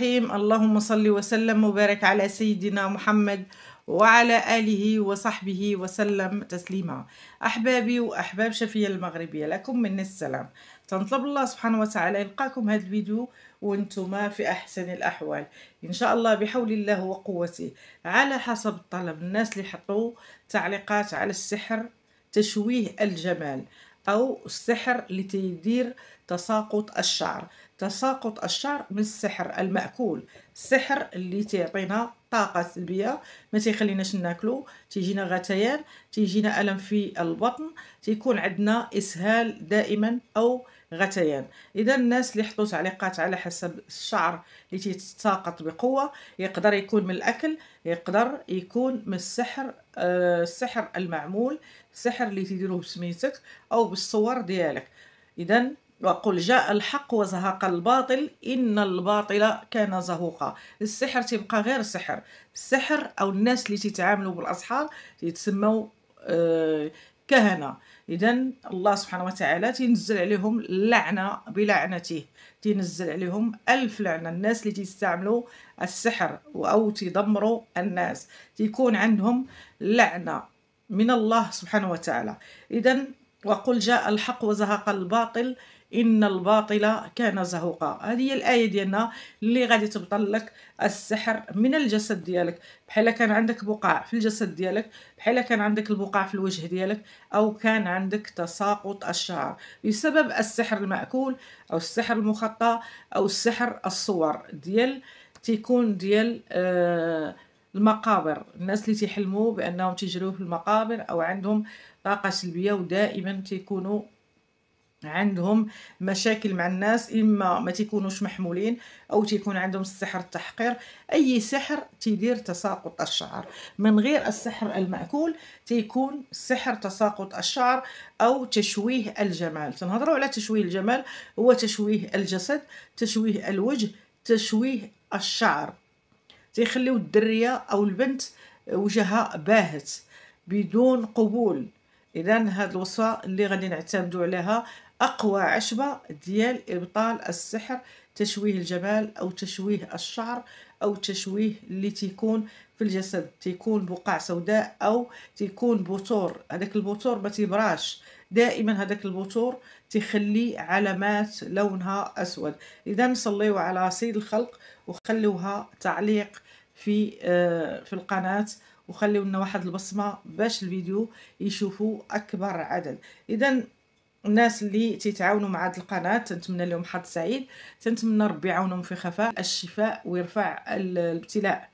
الرحيم اللهم صل وسلم وبارك على سيدنا محمد وعلى آله وصحبه وسلم تسليما أحبابي وأحباب شفية المغربية لكم من السلام تنطلب الله سبحانه وتعالى يلقاكم هذا الفيديو وانتم في أحسن الأحوال إن شاء الله بحول الله وقوته على حسب الطلب الناس اللي حطوا تعليقات على السحر تشويه الجمال أو السحر لتدير تساقط الشعر تساقط الشعر من السحر المأكول السحر اللي تيعطينا طاقة سلبية ما تيخليناش ناكلو تيجينا غثيان تيجينا ألم في البطن تيكون عندنا إسهال دائما أو غثيان اذا الناس اللي حطوا تعليقات على حسب الشعر اللي تيتساقط بقوه يقدر يكون من الاكل يقدر يكون من السحر آه، السحر المعمول السحر اللي تيديروه بسميتك او بالصور ديالك اذا وقل جاء الحق وزهق الباطل ان الباطل كان زهوقا السحر تبقى غير سحر السحر او الناس اللي تتعاملوا بالاصحاب تيتسموا آه، كهنه اذا الله سبحانه وتعالى تينزل عليهم لعنه بلعنته تينزل عليهم الف لعنه الناس اللي تيستعملوا السحر او تدمروا الناس تيكون عندهم لعنه من الله سبحانه وتعالى اذا وقل جاء الحق وزهق الباطل ان الباطل كان زهوقا هذه هي الايه ديالنا اللي غادي تبطل لك السحر من الجسد ديالك بحال كان عندك بقع في الجسد ديالك بحال كان عندك البقع في الوجه ديالك او كان عندك تساقط الشعر بسبب السحر الماكول او السحر المخطى او السحر الصور ديال تيكون ديال آه المقابر الناس اللي تيحلموا بانهم تيجريو في المقابر او عندهم طاقة سلبية ودائما تيكونوا عندهم مشاكل مع الناس اما ما تيكونوش محمولين او تيكون عندهم السحر التحقير اي سحر تيدير تساقط الشعر من غير السحر المأكول تيكون سحر تساقط الشعر او تشويه الجمال تنهضروا على تشويه الجمال هو تشويه الجسد تشويه الوجه تشويه الشعر تيخليو الدريه او البنت وجهها باهت بدون قبول اذا هذه الوصفه اللي غادي نعتمدوا عليها اقوى عشبه ديال ابطال السحر تشويه الجمال او تشويه الشعر او تشويه اللي تيكون في الجسد تيكون بقع سوداء او تيكون بوتور هذاك البوتور ما تيبراش دائما هذاك البوتور تخلي علامات لونها اسود اذا صليوا على سيد الخلق وخلوها تعليق في آه، في القناه وخليوا لنا واحد البصمه باش الفيديو يشوفوا اكبر عدد اذا الناس اللي تتعاونوا مع هذه القناه تنتمنى لهم حظ سعيد تنتمنى ربي يعاونهم في خفاء الشفاء ويرفع الابتلاء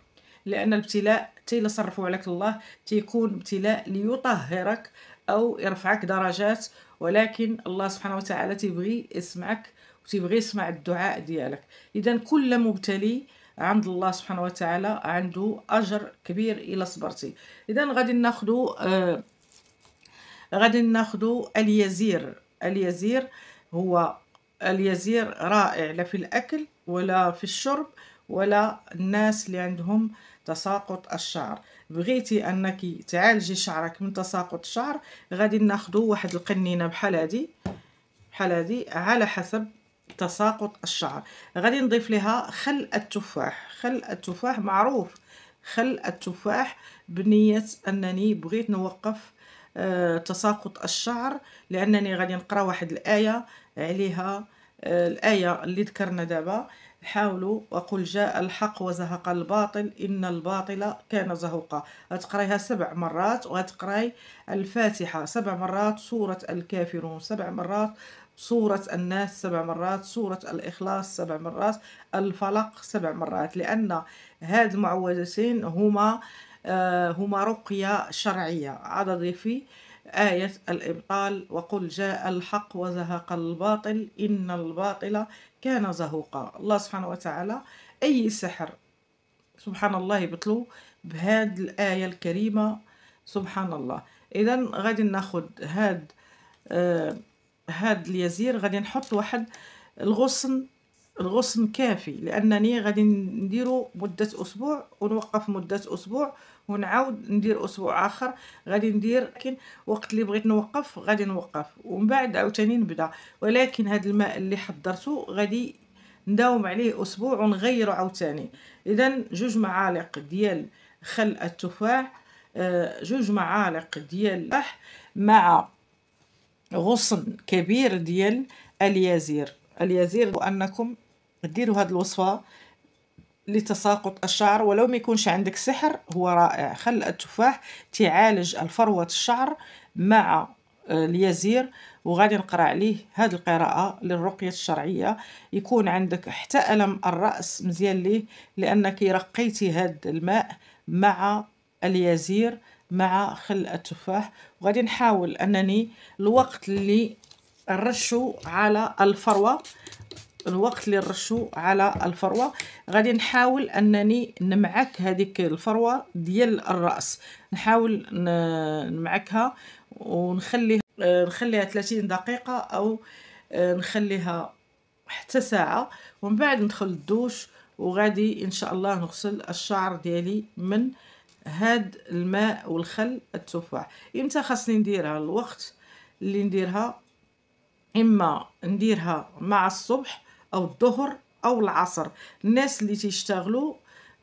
لان الابتلاء تيلا صرفوا عليك الله تيكون ابتلاء ليطهرك او يرفعك درجات ولكن الله سبحانه وتعالى تيبغي يسمعك وتيبغي يسمع الدعاء ديالك اذا كل مبتلي عند الله سبحانه وتعالى عنده اجر كبير الا صبرتي اذا غادي ناخدو آه غادي ناخدو اليزير اليزير هو اليزير رائع لا في الاكل ولا في الشرب ولا الناس اللي عندهم تساقط الشعر بغيتي انك تعالجي شعرك من تساقط الشعر غادي ناخدو واحد القنينه بحال هذه بحال هذه على حسب تساقط الشعر غادي نضيف لها خل التفاح خل التفاح معروف خل التفاح بنية أنني بغيت نوقف آه تساقط الشعر لأنني غادي نقرأ واحد الآية عليها آه الآية اللي ذكرنا دابا حاولوا وقل جاء الحق وزهق الباطل إن الباطل كان زهوقا غتقريها سبع مرات وغتقري الفاتحة سبع مرات سورة الكافرون سبع مرات سورة الناس سبع مرات سورة الإخلاص سبع مرات الفلق سبع مرات لأن هاد المعوذتين هما آه، هما رقية شرعية عدد في آية الإبطال وقل جاء الحق وزهق الباطل إن الباطل كان زهوقا الله سبحانه وتعالى أي سحر سبحان الله يبطلو بهاد الآية الكريمة سبحان الله إذا غادي ناخد هاد آه هاد اليزير غادي نحط واحد الغصن الغصن كافي لانني غادي نديرو مده اسبوع ونوقف مده اسبوع ونعاود ندير اسبوع اخر غادي ندير لكن وقت اللي بغيت نوقف غادي نوقف ومن بعد عاوتاني نبدا ولكن هذا الماء اللي حضرته غادي نداوم عليه اسبوع ونغيره عاوتاني اذا جوج معالق ديال خل التفاح آه، جوج معالق ديال مع غصن كبير ديال اليازير اليازير انكم ديروا هاد الوصفه لتساقط الشعر ولو ما يكونش عندك سحر هو رائع خل التفاح تعالج الفروة الشعر مع آه، اليازير وغادي نقرا عليه هاد القراءه للرقيه الشرعيه يكون عندك حتى الم الراس مزيان ليه لانك رقيتي هاد الماء مع اليازير مع خل التفاح وغادي نحاول انني الوقت اللي نرشو على الفروه الوقت اللي نرشو على الفروه غادي نحاول انني نمعك هذيك الفروه ديال الراس نحاول نمعكها ونخليها نخليها 30 دقيقه او نخليها حتى ساعه ومن بعد ندخل الدوش وغادي ان شاء الله نغسل الشعر ديالي من هاد الماء والخل التفاح امتى خاصني نديرها الوقت اللي نديرها اما نديرها مع الصبح او الظهر او العصر الناس اللي تيشتغلوا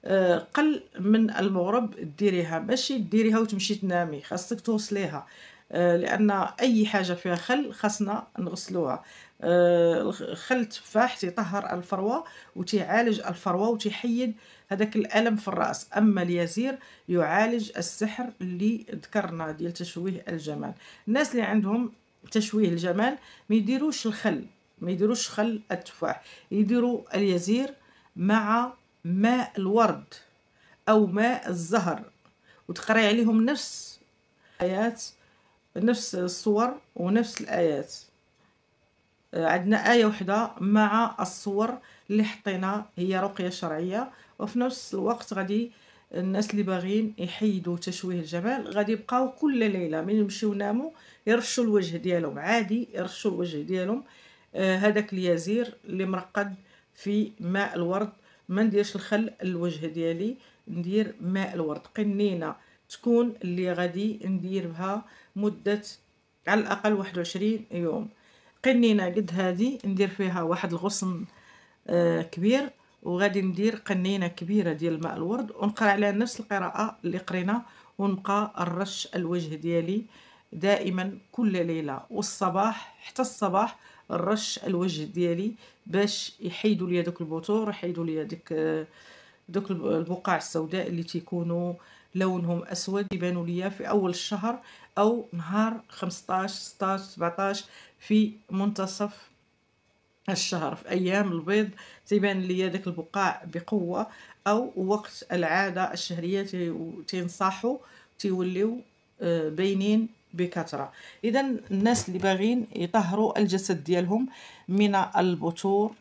آه، قل من المغرب ديريها ماشي ديريها وتمشي تنامي خاصك توصليها آه، لان اي حاجه فيها خل خاصنا نغسلوها آه، خل التفاح تيطهر الفروه وتيعالج الفروه وتيحيد هذاك الالم في الراس اما اليازير يعالج السحر اللي ذكرنا ديال تشويه الجمال الناس اللي عندهم تشويه الجمال ما يديروش الخل ما يديروش خل التفاح يديروا اليازير مع ماء الورد او ماء الزهر وتقري عليهم نفس حياه نفس الصور ونفس الآيات آه، عندنا آية وحدة مع الصور اللي حطينا هي رقية شرعية وفي نفس الوقت غادي الناس اللي باغيين يحيدوا تشويه الجمال غادي يبقاو كل ليله من يمشيو ناموا يرشوا الوجه ديالهم عادي يرشوا الوجه ديالهم آه، هذاك آه اليازير اللي مرقد في ماء الورد ما نديرش الخل الوجه ديالي ندير ماء الورد قنينه تكون اللي غادي ندير بها مدة على الأقل واحد وعشرين يوم قنينة قد هذه ندير فيها واحد الغصن آه، كبير وغادي ندير قنينة كبيرة ديال الماء الورد ونقرا على نفس القراءة اللي قرينا ونبقى نرش الوجه ديالي دائما كل ليلة والصباح حتى الصباح نرش الوجه ديالي باش يحيدوا لي دوك البطور يحيدوا لي ديك آه، دوك البقاع السوداء اللي تيكونوا آه لونهم اسود يبانوا ليا في اول الشهر او نهار 15 16 17 في منتصف الشهر في ايام البيض تيبان ليا داك البقاع بقوه او وقت العاده الشهريه تنصحوا تيوليو آه، باينين بكثره اذا الناس اللي باغين يطهروا الجسد ديالهم من البتور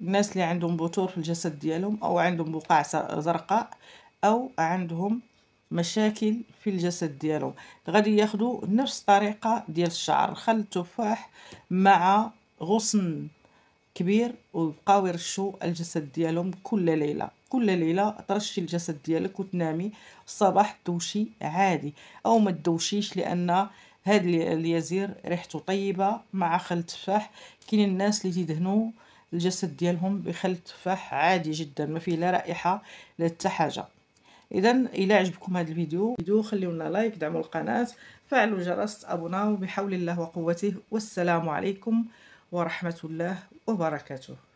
الناس اللي عندهم بتور في الجسد ديالهم او عندهم بقع زرقاء او عندهم مشاكل في الجسد ديالهم غادي ياخذوا نفس الطريقه ديال الشعر خل التفاح مع غصن كبير ويبقاو يرشوا الجسد ديالهم كل ليله كل ليله ترشي الجسد ديالك وتنامي الصباح دوشي عادي او ما تدوشيش لان هاد اليازير ريحته طيبه مع خل التفاح كاين الناس اللي تدهنوا الجسد ديالهم بخل التفاح عادي جدا ما فيه لا رائحه لا حتى حاجه اذا الى عجبكم هذا الفيديو فيديو خليونا لايك دعموا القناه فعلوا جرس تابوناو بحول الله وقوته والسلام عليكم ورحمه الله وبركاته